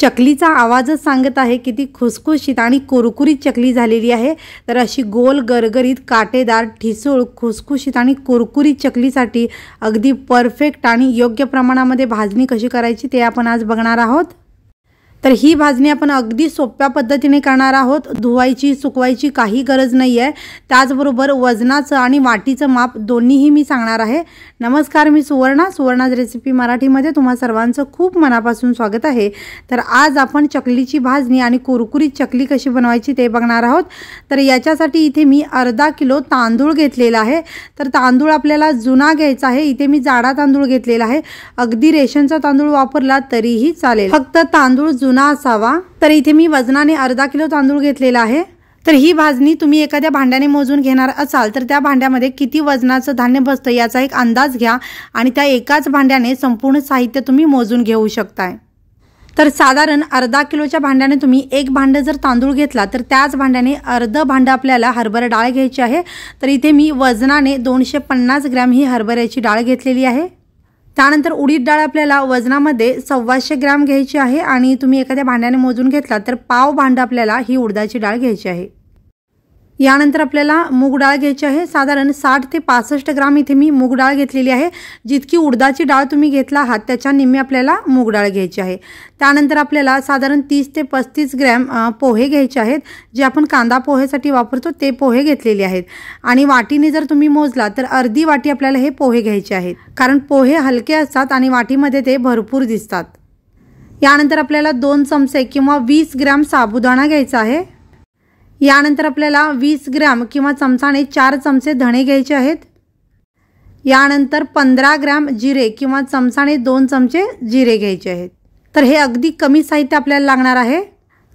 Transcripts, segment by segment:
चकलीचा आवाजच सांगत आहे की ती खुसखुशीत आणि कुरकुरीत चकली झालेली आहे तर अशी गोल गरगरीत काटेदार ठिसूळ खुसखुशीत आणि कुरकुरीत चकलीसाठी अगदी परफेक्ट आणि योग्य प्रमाणामध्ये भाजणी कशी करायची ते आपण आज बघणार आहोत तर ही भाजणी आपण अगदी सोप्या पद्धतीने करणार आहोत धुवायची सुकवायची काही गरज नाही आहे त्याचबरोबर वजनाचं आणि वाटीचं माप दोन्हीही मी सांगणार आहे नमस्कार मी सुवर्णा सुवर्णाज रेसिपी मराठीमध्ये तुम्हा सर्वांचं खूप मनापासून स्वागत आहे तर आज आपण चकलीची भाजणी आणि कुरकुरीत चकली कशी बनवायची ते बघणार आहोत तर याच्यासाठी इथे मी अर्धा किलो तांदूळ घेतलेला आहे तर तांदूळ आपल्याला जुना घ्यायचा आहे इथे मी जाडा तांदूळ घेतलेला आहे अगदी रेशनचा तांदूळ वापरला तरीही चालेल फक्त तांदूळ जुना असावा तर इथे मी वजनाने अर्धा किलो तांदूळ घेतलेला आहे तर ही भाजणी तुम्ही एखाद्या भांड्याने मोजून घेणार असाल तर त्या भांड्यामध्ये किती वजनाचं धान्य बसतं याचा एक अंदाज घ्या आणि त्या एकाच भांड्याने संपूर्ण साहित्य तुम्ही मोजून घेऊ शकताय तर साधारण अर्धा किलोच्या भांड्याने तुम्ही एक भांडं जर तांदूळ घेतला तर त्याच भांड्याने अर्धं भांडं आपल्याला हरभरा डाळ घ्यायची आहे तर इथे मी वजनाने दोनशे पन्नास ग्रॅम ही हरभऱ्याची डाळ घेतलेली आहे त्यानंतर उडीद डाळ आपल्याला वजनामध्ये सव्वाशे ग्रॅम घ्यायची आहे आणि तुम्ही एखाद्या भांड्याने मोजून घेतला तर पाव भांड आपल्याला ही उडदाची डाळ घ्यायची आहे यानंतर आपल्याला मूग डाळ घ्यायची आहे साधारण साठ ते पासष्ट ग्राम इथे मी मूग डाळ घेतलेली आहे जितकी उडदाची डाळ तुम्ही घेतला आहात त्याच्या निम्मी आपल्याला मूग डाळ घ्यायची आहे त्यानंतर आपल्याला साधारण तीस ते पस्तीस ग्रॅम पोहे घ्यायचे आहेत जे आपण कांदा पोहेसाठी वापरतो ते पोहे घेतलेले आहेत आणि वाटीने जर तुम्ही मोजला तर अर्धी वाटी आपल्याला हे पोहे घ्यायचे आहेत कारण पोहे हलके असतात आणि वाटीमध्ये ते भरपूर दिसतात यानंतर आपल्याला दोन चमचे किंवा वीस ग्रॅम साबुदाणा घ्यायचा आहे यानंतर आपल्याला वीस ग्रॅम किंवा चमचाने चार चमचे धणे घ्यायचे आहेत यानंतर पंधरा ग्रॅम जिरे किंवा चमचाने दोन चमचे जिरे घ्यायचे आहेत तर हे अगदी कमी साहित्य आपल्याला लागणार आहे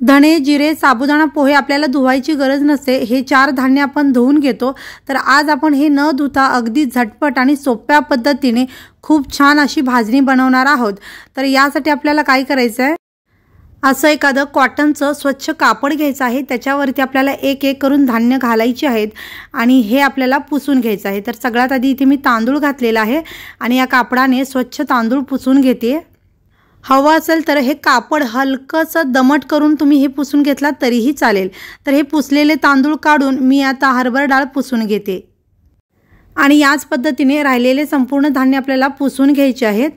धणे जिरे साबुदाणा पोहे आपल्याला धुवायची गरज नसते हे चार धान्य आपण धुवून घेतो तर आज आपण हे न धुता अगदी झटपट आणि सोप्या पद्धतीने खूप छान अशी भाजणी बनवणार आहोत तर यासाठी आपल्याला काय करायचं आहे असं एखादं कॉटनचं स्वच्छ कापड घ्यायचं आहे त्याच्यावरती आपल्याला एक एक करून धान्य घालायचे आहेत आणि हे आपल्याला पुसून घ्यायचं आहे तर सगळ्यात आधी इथे मी तांदूळ घातलेला आहे आणि या कापडाने स्वच्छ तांदूळ पुसून घेते हवं असेल तर हे कापड हलकंसं दमट करून तुम्ही हे पुसून घेतला तरीही चालेल तर हे पुसलेले तांदूळ काढून मी आता हरभर डाळ पुसून घेते आणि याच पद्धतीने राहिलेले संपूर्ण धान्य आपल्याला पुसून घ्यायचे आहेत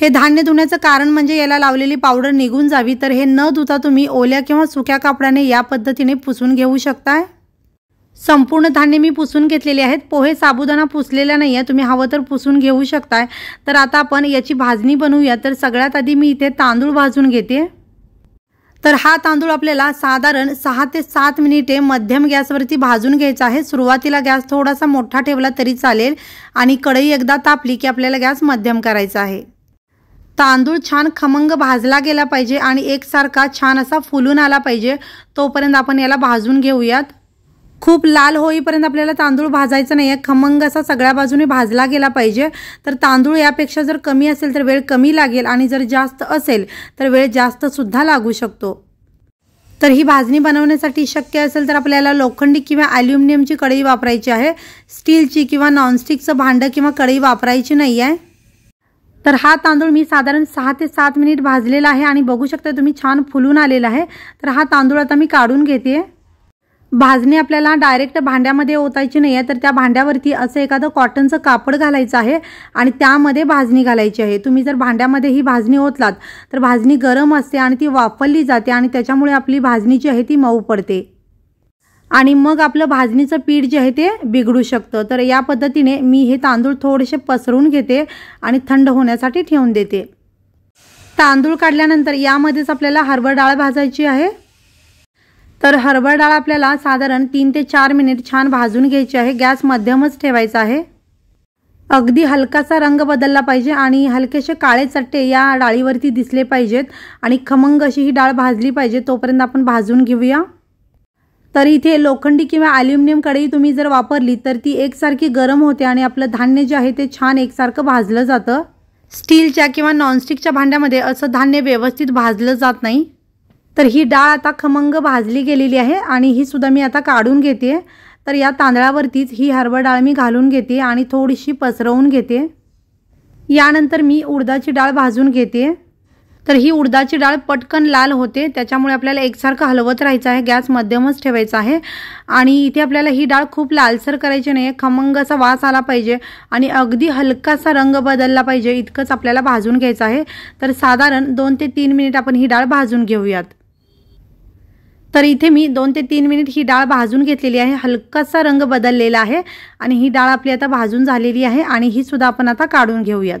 हे धान्य धुण्याचं कारण म्हणजे याला लावलेली पावडर निघून जावी तर हे न धुता तुम्ही ओल्या किंवा सुक्या कापडाने या पद्धतीने पुसून घेऊ शकताय संपूर्ण धान्य मी पुसून घेतलेले आहेत पोहे साबुदाणा पुसलेला नाही आहे तुम्ही हवं तर पुसून घेऊ शकताय तर आता आपण याची भाजणी बनवूया तर सगळ्यात आधी मी इथे तांदूळ भाजून घेते तर हा तांदूळ आपल्याला साधारण सहा ते सात मिनिटे मध्यम गॅसवरती भाजून घ्यायचा आहे सुरुवातीला गॅस थोडासा मोठा ठेवला तरी चालेल आणि कढई एकदा तापली की आपल्याला गॅस मध्यम करायचा आहे तांदूळ छान खमंग भाजला गेला पाहिजे आणि एकसारखा छान असा फुलून आला पाहिजे तोपर्यंत आपण याला भाजून घेऊयात खूप लाल होईपर्यंत आपल्याला तांदूळ भाजायचं नाही आहे खमंग असा सगळ्या बाजूने भाजला गेला पाहिजे तर तांदूळ यापेक्षा जर कमी असेल तर वेळ कमी लागेल आणि जर जास्त असेल तर वेळ जास्तसुद्धा लागू शकतो तर ही भाजणी बनवण्यासाठी शक्य असेल तर आपल्याला लोखंडी किंवा ॲल्युमिनियमची कढई वापरायची आहे स्टीलची किंवा नॉनस्टिकचं भांडं किंवा कढई वापरायची नाही आहे तर हा तांदूळ मी साधारण सहा ते सात मिनिट भाजलेला आहे आणि बघू शकता तुम्ही छान फुलून आलेला आहे तर हा तांदूळ आता मी काढून घेते भाजणी आपल्याला डायरेक्ट भांड्यामध्ये ओतायची नाही आहे तर त्या भांड्यावरती असं एखादं कॉटनचं कापड घालायचं आहे आणि त्यामध्ये भाजणी घालायची आहे तुम्ही जर भांड्यामध्ये ही भाजणी ओतलात तर भाजणी गरम असते आणि ती वापरली जाते आणि त्याच्यामुळे आपली भाजणी जी आहे ती मऊ पडते आणि मग आपलं भाजणीचं पीठ जे आहे ते बिघडू शकतं तर या पद्धतीने मी हे तांदूळ थोडेसे पसरून घेते आणि थंड होण्यासाठी ठेवून देते तांदूळ काढल्यानंतर यामध्येच आपल्याला हरभर डाळ भाजायची आहे तर हरभर डाळ आपल्याला साधारण तीन ते चार मिनिट छान भाजून घ्यायची आहे गॅस मध्यमच ठेवायचा आहे अगदी हलकासा रंग बदलला पाहिजे आणि हलकेसे काळे चट्टे या डाळीवरती दिसले पाहिजेत आणि खमंग अशी ही डाळ भाजली पाहिजे तोपर्यंत आपण भाजून घेऊया तर इथे लोखंडी किंवा ॲल्युमिनियम कढई तुम्ही जर वापरली तर ती एकसारखी गरम होते आणि आपलं धान्य जे आहे ते छान एकसारखं भाजलं जातं स्टीलच्या किंवा नॉनस्टिकच्या भांड्यामध्ये असं धान्य व्यवस्थित भाजलं जात नाही तर ही डाळ आता खमंग भाजली गेलेली आहे आणि ही सुद्धा मी आता काढून घेते तर या तांदळावरतीच ही हरव डाळ मी घालून घेते आणि थोडीशी पसरवून घेते यानंतर मी उडदाची डाळ भाजून घेते तर ही उडदाची डाळ पटकन लाल होते त्याच्यामुळे आपल्याला एकसारखं हलवत राहायचं आहे गॅस मध्यमच ठेवायचा आहे आणि इथे आपल्याला ही डाळ खूप लालसर करायची नाही खमंग असा वास आला पाहिजे आणि अगदी हलकासा रंग बदलला पाहिजे इतकंच आपल्याला भाजून घ्यायचं आहे तर साधारण दोन ते तीन मिनिट आपण ही डाळ भाजून घेऊयात तर इथे मी दोन ते तीन मिनिट ही डाळ भाजून घेतलेली आहे हलकासा रंग बदललेला आहे आणि ही डाळ आपली आता भाजून झालेली आहे आणि ही सुद्धा आपण आता काढून घेऊयात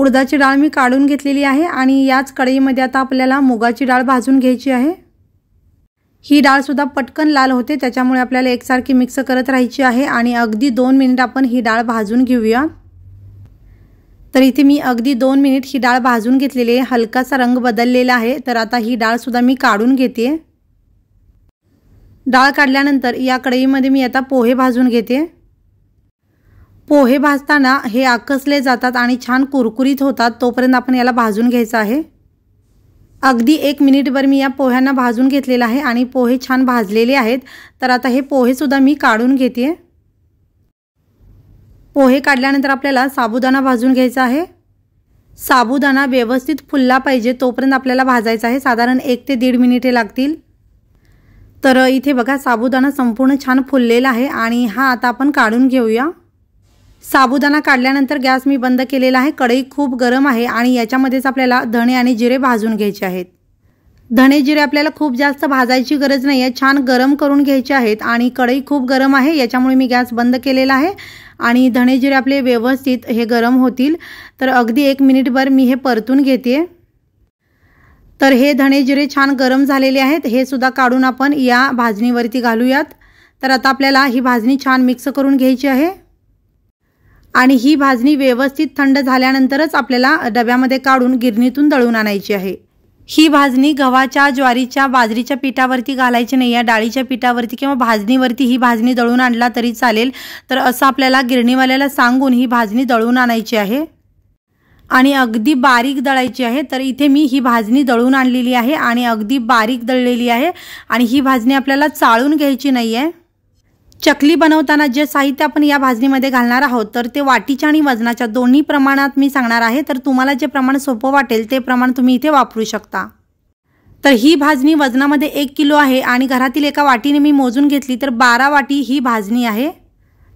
उडदाची डाळ मी काढून घेतलेली आहे आणि याच कढईमध्ये आता आपल्याला मुगाची डाळ भाजून घ्यायची आहे ही डाळसुद्धा पटकन लाल होते त्याच्यामुळे आपल्याला एकसारखी मिक्स करत राहायची आहे आणि अगदी दोन मिनिट आपण ही डाळ भाजून घेऊया तर इथे मी अगदी दोन मिनिट ही डाळ भाजून घेतलेली आहे हलकासा रंग बदललेला आहे तर आता ही डाळसुद्धा मी काढून घेते डाळ काढल्यानंतर या कढईमध्ये मी आता पोहे भाजून घेते पोहे भाजताना हे आकसले जातात आणि छान कुरकुरीत होतात तोपर्यंत आपण याला भाजून घ्यायचं आहे अगदी एक मिनिटभर मी या पोह्यांना भाजून घेतलेला आहे आणि पोहे छान भाजलेले आहेत तर आता हे पोहेसुद्धा मी काढून घेते पोहे काढल्यानंतर आपल्याला साबुदाणा भाजून घ्यायचा आहे साबुदाणा व्यवस्थित फुलला पाहिजे तोपर्यंत आपल्याला भाजायचा आहे साधारण एक ते दीड मिनिटे लागतील तर इथे बघा साबुदाणा संपूर्ण छान फुललेला आहे आणि हा आता आपण काढून घेऊया साबुदाणा काढल्यानंतर गॅस मी बंद केलेला आहे कढई खूप गरम आहे आणि याच्यामध्येच आपल्याला धणे आणि जिरे भाजून घ्यायचे आहेत धणे जिरे आपल्याला खूप जास्त भाजायची गरज नाही आहे छान गरम करून घ्यायचे आहेत आणि कढई खूप गरम आहे याच्यामुळे मी गॅस बंद केलेला आहे आणि धणे जिरे आपले व्यवस्थित हे गरम होतील तर अगदी एक मिनिटभर मी हे परतून घेते तर हे धणे जिरे छान गरम झालेले आहेत हे सुद्धा काढून आपण या भाजणीवरती घालूयात तर आता आपल्याला ही भाजणी छान मिक्स करून घ्यायची आहे आणि ही भाजणी व्यवस्थित थंड झाल्यानंतरच आपल्याला डब्यामध्ये काढून गिरणीतून दळून आणायची आहे ही भाजणी गव्हाच्या ज्वारीच्या बाजरीच्या पिठावरती घालायची नाही या डाळीच्या पिठावरती किंवा भाजणीवरती ही भाजणी दळून आणला तरी चालेल तर असं आपल्याला गिरणीवाल्याला सांगून ही भाजणी दळून आणायची आहे आणि अगदी बारीक दळायची आहे तर इथे मी ही भाजणी दळून आणलेली आहे आणि अगदी बारीक दळलेली आहे आणि ही भाजणी आपल्याला चाळून घ्यायची नाही आहे चकली बनवताना जे साहित्य आपण या भाजणीमध्ये घालणार आहोत तर ते वाटीच्या आणि वजनाच्या दोन्ही प्रमाणात मी सांगणार आहे तर तुम्हाला जे प्रमाण सोपं वाटेल ते प्रमाण तुम्ही इथे वापरू शकता तर ही भाजणी वजनामध्ये एक किलो आहे आणि घरातील एका वाटीने मी मोजून घेतली तर बारा वाटी ही भाजणी आहे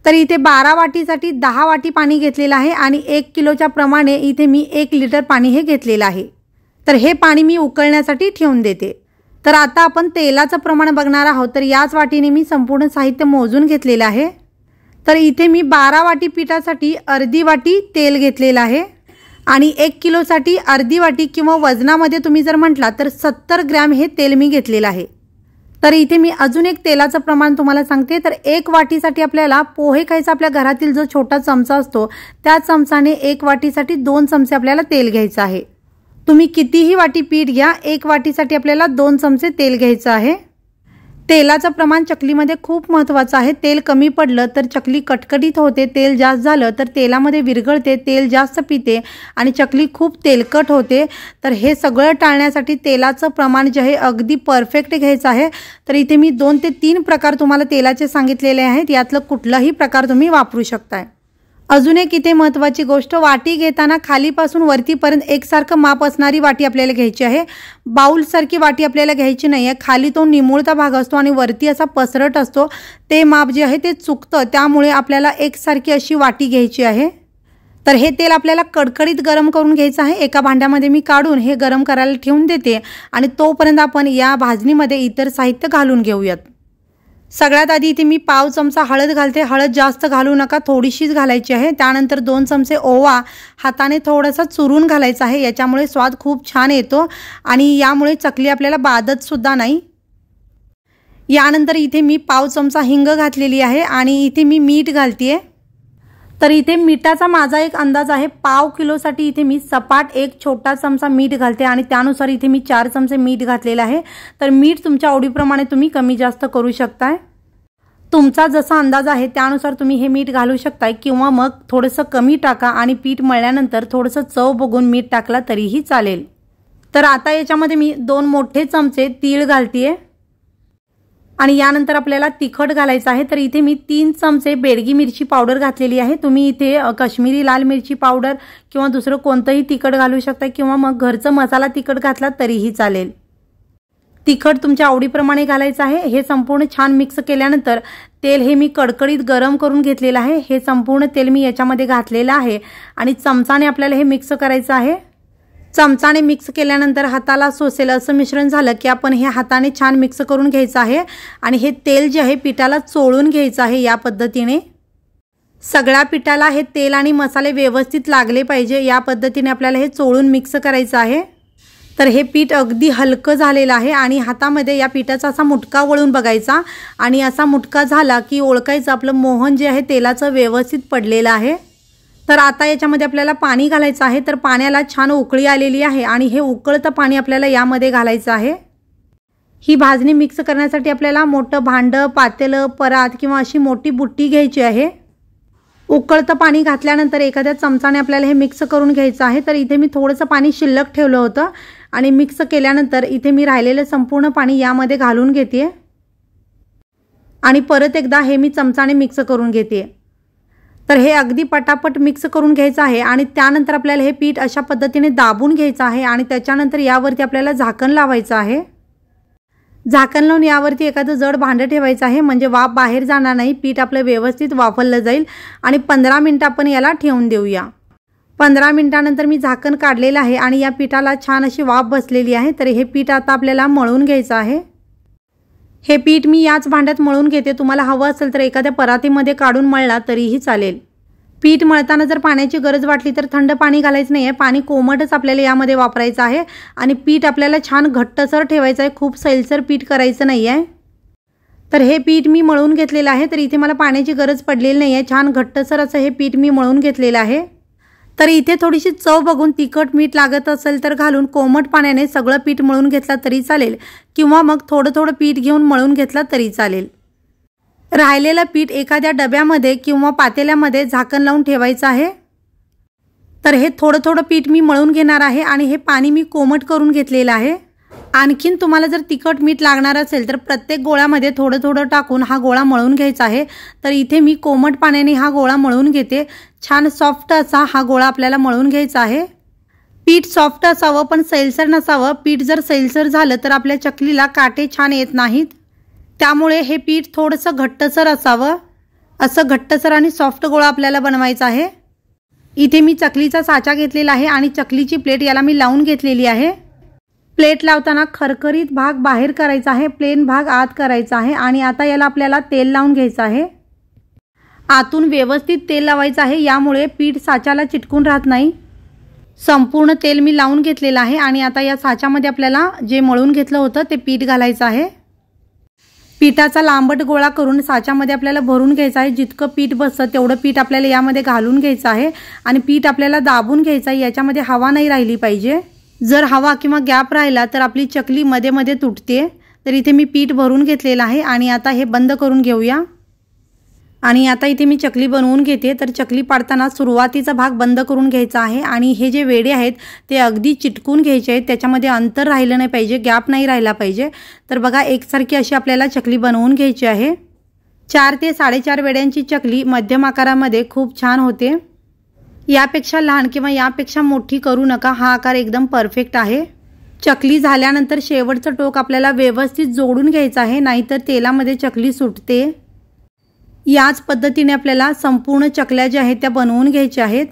तर इथे बारा वाटीसाठी दहा वाटी पाणी घेतलेलं आहे आणि एक किलोच्या प्रमाणे इथे मी एक लिटर पाणी हे घेतलेलं आहे तर हे पाणी मी उकळण्यासाठी ठेवून देते तर आता आपण तेलाचं प्रमाण बघणार आहोत तर याच वाटीने मी संपूर्ण साहित्य मोजून घेतलेलं आहे तर इथे मी बारा वाटी पिठासाठी अर्धी वाटी तेल घेतलेलं आहे आणि एक किलोसाठी अर्धी वाटी किंवा वजनामध्ये तुम्ही जर म्हटला तर सत्तर ग्रॅम हे तेल मी घेतलेलं आहे तर इथे मी अजून एक तेलाचं प्रमाण तुम्हाला सांगते तर एक वाटीसाठी आपल्याला पोहे खायचा आपल्या घरातील जो छोटा चमचा असतो त्या चमचाने एक वाटीसाठी दोन चमचे आपल्याला तेल घ्यायचं आहे तुम्ही कितीही वाटी पीठ घ्या एक वाटीसाठी आपल्याला दोन चमचे तेल घ्यायचं आहे तेलाचं प्रमाण चकलीमध्ये खूप महत्त्वाचं आहे तेल कमी पडलं तर चकली कटकटीत होते तेल जास्त झालं तर तेलामध्ये विरघळते तेल जास्त पिते आणि चकली खूप तेलकट होते तर हे सगळं टाळण्यासाठी तेलाचं प्रमाण जे आहे अगदी परफेक्ट घ्यायचं आहे तर इथे मी दोन ते तीन प्रकार तुम्हाला तेलाचे सांगितलेले आहेत यातलं कुठलाही प्रकार तुम्ही वापरू शकताय अजून एक इथे महत्त्वाची गोष्ट वाटी घेताना खालीपासून वरतीपर्यंत एकसारखं माप असणारी वाटी आपल्याला घ्यायची आहे बाऊलसारखी वाटी आपल्याला घ्यायची नाही आहे खाली तो निमुळता भाग असतो आणि वरती असा पसरट असतो ते माप जे आहे ते चुकतं त्यामुळे आपल्याला एकसारखी अशी वाटी घ्यायची आहे तर हे तेल आपल्याला कडकडीत गरम करून घ्यायचं आहे एका भांड्यामध्ये मी काढून हे गरम करायला ठेवून देते आणि तोपर्यंत आपण या भाजणीमध्ये इतर साहित्य घालून घेऊयात सगळ्यात आधी इथे मी पाव चमचा हळद घालते हळद जास्त घालू नका थोडीशीच घालायची आहे त्यानंतर दोन चमचे ओवा हाताने थोडासा चुरून घालायचा आहे याच्यामुळे स्वाद खूप छान येतो आणि यामुळे चकली आपल्याला बादतसुद्धा नाही यानंतर इथे मी पाव चमचा हिंग घातलेली आहे आणि इथे मी मीठ घालते आहे तर इथे मिठाचा माझा एक अंदाज आहे पाव किलोसाठी इथे मी सपाट एक छोटा चमचा मीठ घालते आणि त्यानुसार इथे मी चार चमचे मीठ घातलेलं आहे तर मीठ तुमच्या आवडीप्रमाणे तुम्ही कमी जास्त करू शकताय तुमचा जसा अंदाज आहे त्यानुसार तुम्ही हे मीठ घालू शकताय किंवा मग थोडंसं कमी टाका आणि पीठ मळल्यानंतर थोडंसं चव बघून मीठ टाकला तरीही चालेल तर आता याच्यामध्ये मी दोन मोठे चमचे तीळ घालतीये आणि यानंतर आपल्याला तिखट घालायचं आहे तर इथे मी तीन चमचे बेडगी मिरची पावडर घातलेली आहे तुम्ही इथे काश्मीरी लाल मिरची पावडर किंवा दुसरं कोणतंही तिखट घालू शकता किंवा मग घरचं मसाला तिखट घातला तरीही चालेल तिखट तुमच्या आवडीप्रमाणे घालायचं आहे हे संपूर्ण छान मिक्स केल्यानंतर तेल हे मी कडकडीत गरम करून घेतलेलं आहे हे संपूर्ण तेल मी याच्यामध्ये घातलेलं आहे आणि चमचाने आपल्याला हे मिक्स करायचं आहे चमचाने मिक्स केल्यानंतर हाताला सोसेल असं मिश्रण झालं की आपण हे हाताने छान मिक्स करून घ्यायचं आहे आणि हे तेल जे आहे पिठाला चोळून घ्यायचं आहे या पद्धतीने सगळ्या पिठाला हे तेल आणि मसाले व्यवस्थित लागले पाहिजे या पद्धतीने आपल्याला हे चोळून मिक्स करायचं आहे तर हे पीठ अगदी हलकं झालेलं आहे आणि हातामध्ये या पिठाचा असा मुटका वळून बघायचा आणि असा मुटका झाला की ओळखायचं आपलं मोहन जे आहे तेलाचं व्यवस्थित पडलेलं आहे तर आता याच्यामध्ये आपल्याला पाणी घालायचं आहे तर पाण्याला छान उकळी आलेली आहे आणि हे उकळतं पाणी आपल्याला यामध्ये घालायचं आहे ही भाजणी मिक्स करण्यासाठी आपल्याला मोठं भांडं पातेलं परात किंवा अशी मोठी बुट्टी घ्यायची आहे उकळतं पाणी घातल्यानंतर एखाद्या चमचाने आपल्याला हे मिक्स करून घ्यायचं आहे तर इथे मी थोडंसं पाणी शिल्लक ठेवलं होतं आणि मिक्स केल्यानंतर इथे मी राहिलेलं संपूर्ण पाणी यामध्ये घालून घेते आणि परत एकदा हे मी चमचाने मिक्स करून घेते तर हे अगदी पटापट मिक्स करून घ्यायचं आहे आणि त्यानंतर आपल्याला हे पीठ अशा पद्धतीने दाबून घ्यायचं आहे आणि त्याच्यानंतर यावरती आपल्याला झाकण लावायचं आहे झाकण लावून यावरती एखादं जड भांडं ठेवायचं आहे म्हणजे वाफ बाहेर जाणार नाही पीठ आपलं व्यवस्थित वापरलं जाईल आणि पंधरा मिनटं आपण याला ठेवून देऊया पंधरा मिनटानंतर मी झाकण काढलेलं आहे आणि या पिठाला छान अशी वाफ बसलेली आहे तर हे पीठ आता आपल्याला मळून घ्यायचं आहे हे पीठ मी याच भांड्यात मळून घेते तुम्हाला हवं असेल तर एखाद्या परातीमध्ये काढून मळला तरीही चालेल पीठ मळताना जर पाण्याची गरज वाटली तर थंड पाणी घालायचं नाही आहे पाणी कोमटच आपल्याला यामध्ये वापरायचं आहे आणि पीठ आपल्याला छान घट्टसर ठेवायचं आहे खूप सैलसर पीठ करायचं नाही आहे तर हे पीठ मी मळून घेतलेलं आहे तर इथे मला पाण्याची गरज पडलेली नाही आहे छान घट्टसर असं हे पीठ मी मळून घेतलेलं आहे तर इथे थोडीशी चव बघून तिखट मीठ लागत असेल तर घालून कोमट पाण्याने सगळं पीठ मळून घेतलं तरी चालेल किंवा मग थोडं थोडं पीठ घेऊन मळून घेतलं तरी चालेल राहिलेलं पीठ एखाद्या डब्यामध्ये किंवा पातेल्यामध्ये झाकण लावून ठेवायचं आहे तर हे थोडं थोडं पीठ मी मळून घेणार आहे आणि हे पाणी मी कोमट करून घेतलेलं आहे आणखीन तुम्हाला जर तिखट मीठ लागणार असेल तर प्रत्येक गोळ्यामध्ये थोडं थोडं टाकून हा गोळा मळून घ्यायचा आहे तर इथे मी कोमट पाण्याने हा गोळा मळून घेते छान सॉफ्ट असा हा गोळा आपल्याला मळून घ्यायचा आहे पीठ सॉफ्ट असावं पण सैलसर नसावं पीठ जर सैलसर झालं तर आपल्या चकलीला काटे छान येत नाहीत त्यामुळे हे पीठ थोडंसं घट्टसर असावं असं घट्टसर आणि सॉफ्ट गोळा आपल्याला बनवायचा आहे इथे मी चकलीचा साचा घेतलेला आहे आणि चकलीची प्लेट याला मी लावून घेतलेली आहे प्लेट लावताना खरखरीत भाग बाहेर करायचा आहे प्लेन भाग आत करायचा आहे आणि आता याला आपल्याला तेल लावून घ्यायचं आहे आतून व्यवस्थित तेल लावायचं आहे यामुळे पीठ साच्याला चिटकून राहत नाही संपूर्ण तेल मी लावून घेतलेलं आहे आणि आता या साच्यामध्ये आपल्याला जे मळून घेतलं होतं ते पीठ घालायचं आहे पिठाचा लांबट गोळा करून साच्यामध्ये आपल्याला भरून घ्यायचं आहे जितकं पीठ बसतं तेवढं पीठ आपल्याला यामध्ये घालून घ्यायचं आहे आणि पीठ आपल्याला दाबून घ्यायचं आहे याच्यामध्ये हवा नाही राहिली पाहिजे जर हवा किंवा गॅप राहिला तर आपली चकली मध्ये मध्ये तुटते तर इथे मी पीठ भरून घेतलेलं आहे आणि आता हे बंद करून घेऊया आणि आता इथे मी चकली बनवून घेते तर चकली पाडताना सुरुवातीचा भाग बंद करून घ्यायचा आहे आणि हे जे वेडे आहेत ते अगदी चिटकून घ्यायचे आहेत त्याच्यामध्ये अंतर राहिलं नाही पाहिजे गॅप नाही राहिला पाहिजे तर बघा एकसारखी अशी आपल्याला चकली बनवून घ्यायची आहे चार ते साडेचार वेड्यांची चकली मध्यम आकारामध्ये खूप छान होते यापेक्षा लहान किंवा यापेक्षा मोठी करू नका हा आकार एकदम परफेक्ट आहे चकली झाल्यानंतर शेवटचं टोक आपल्याला व्यवस्थित जोडून घ्यायचं आहे नाहीतर तेलामध्ये चकली सुटते याच पद्धतीने आपल्याला संपूर्ण चकल्या ज्या आहेत त्या बनवून घ्यायच्या आहेत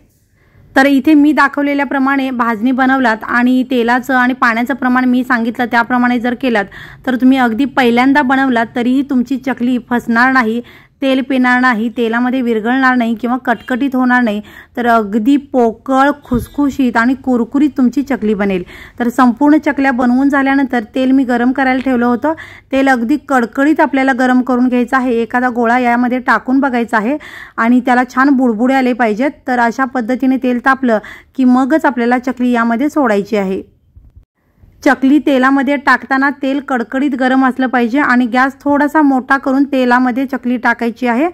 तर इथे मी दाखवलेल्याप्रमाणे भाजणी बनवलात आणि तेलाचं आणि पाण्याचं प्रमाण मी सांगितलं त्याप्रमाणे जर केलात तर तुम्ही अगदी पहिल्यांदा बनवलात तरीही तुमची चकली फसणार नाही तेल पिणार नाही तेलामध्ये विरघळणार नाही किंवा कटकटीत होणार नाही तर अगदी पोकळ खुसखुशीत आणि कुरकुरीत तुमची चकली बनेल तर संपूर्ण चकल्या बनवून झाल्यानंतर तेल मी गरम करायला ठेवलं होतं तेल अगदी कडकडीत आपल्याला गरम करून घ्यायचं आहे एखादा गोळा यामध्ये टाकून बघायचा आहे आणि त्याला छान बुडबुडे आले पाहिजेत तर अशा पद्धतीने तेल तापलं की मगच आपल्याला चकली यामध्ये सोडायची आहे चकली तेलामध्ये टाकताना तेल कडकडीत गरम असलं पाहिजे आणि गॅस थोडासा मोठा करून तेलामध्ये चकली टाकायची आहे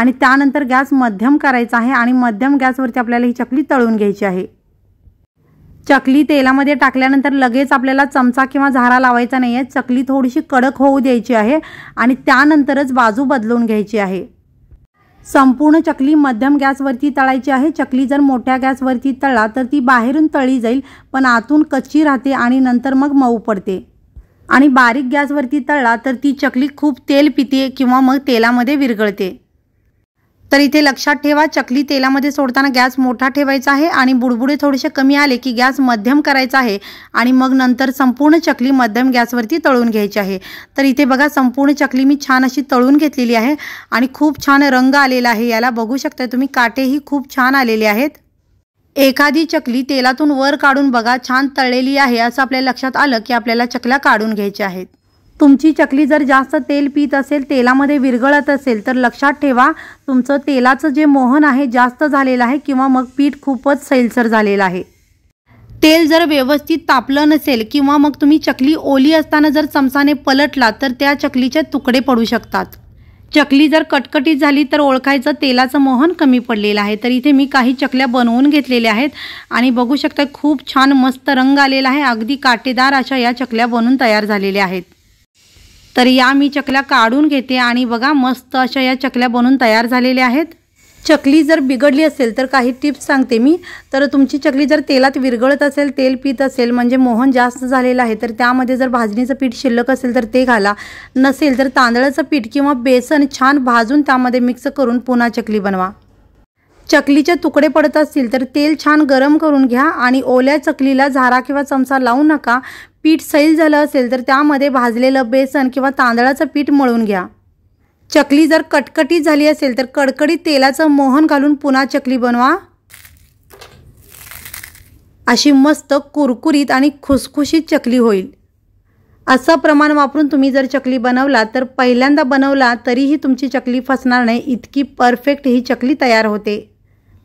आणि त्यानंतर गॅस मध्यम करायचा आहे आणि मध्यम गॅसवरती आपल्याला ही चकली तळून घ्यायची आहे चकली तेलामध्ये टाकल्यानंतर लगेच आपल्याला चमचा किंवा झारा लावायचा नाही आहे चकली थोडीशी कडक होऊ द्यायची आहे आणि त्यानंतरच बाजू बदलून घ्यायची आहे संपूर्ण चकली मध्यम गॅसवरती तळायची आहे चकली जर मोठ्या गॅसवरती तळला तर ती बाहेरून तळी जाईल पण आतून कच्ची राहते आणि नंतर मग मऊ पडते आणि बारीक गॅसवरती तळला तर ती चकली खूप तेल पिते किंवा मग तेलामध्ये विरघळते तर इथे लक्षात ठेवा चकली तेलामध्ये सोडताना गॅस मोठा ठेवायचा आहे आणि बुडबुडे थोडेसे कमी आले की गॅस मध्यम करायचा आहे आणि मग नंतर संपूर्ण चकली मध्यम गॅसवरती तळून घ्यायची आहे तर इथे बघा संपूर्ण चकली मी छान अशी तळून घेतलेली आहे आणि खूप छान रंग आलेला आहे याला बघू शकता तुम्ही काटेही खूप छान आलेले आहेत एखादी चकली तेलातून वर काढून बघा छान तळलेली आहे असं आपल्या लक्षात आलं की आपल्याला चकल्या काढून घ्यायच्या आहेत तुमची चकली जर जास्त तेल पीत असेल तेलामध्ये विरघळत असेल तर लक्षात ठेवा तुमचं तेलाचं जे मोहन आहे जास्त झालेलं आहे किंवा मग पीठ खूपच सैलसर झालेलं आहे तेल जर व्यवस्थित तापलं नसेल किंवा मग तुम्ही चकली ओली असताना जर चमचाने पलटला तर त्या चकलीचे तुकडे पडू शकतात चकली जर कटकटीत झाली तर ओळखायचं तेलाचं मोहन कमी पडलेलं आहे तर इथे मी काही चकल्या बनवून घेतलेल्या आहेत आणि बघू शकता खूप छान मस्त रंग आलेला आहे अगदी काटेदार अशा या चकल्या बनवून तयार झालेल्या आहेत तर या मी चकल्या काढून घेते आणि बघा मस्त अशा या चकल्या बनून तयार झालेल्या आहेत चकली जर बिघडली असेल तर काही टिप्स सांगते मी तर तुमची चकली जर तेलात विरघळत असेल तेल पित असेल म्हणजे मोहन जास्त झालेलं आहे तर त्यामध्ये जर भाजणीचं पीठ शिल्लक असेल तर ते घाला नसेल तर तांदळाचं पीठ किंवा बेसन छान भाजून त्यामध्ये मिक्स करून पुन्हा चकली बनवा चकलीचे तुकडे पडत असतील तर तेल छान गरम करून घ्या आणि ओल्या चकलीला झारा किंवा चमचा लावू नका पीठ सैल झालं असेल तर त्यामध्ये भाजलेलं बेसन किंवा तांदळाचं पीठ मळून घ्या चकली जर कटकटीत झाली असेल तर कडकडीत तेलाचं मोहन घालून पुन्हा चकली बनवा अशी मस्त कुरकुरीत आणि खुसखुशीत चकली होईल असं प्रमाण वापरून तुम्ही जर चकली बनवला तर पहिल्यांदा बनवला तरीही तुमची चकली फसणार नाही इतकी परफेक्ट ही चकली तयार होते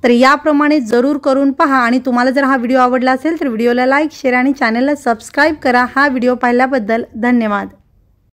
तर याप्रमाणे जरूर करून पहा आणि तुम्हाला जर हा व्हिडिओ आवडला असेल तर व्हिडिओला लाईक शेअर आणि चॅनलला सबस्क्राईब करा हा व्हिडिओ पाहिल्याबद्दल धन्यवाद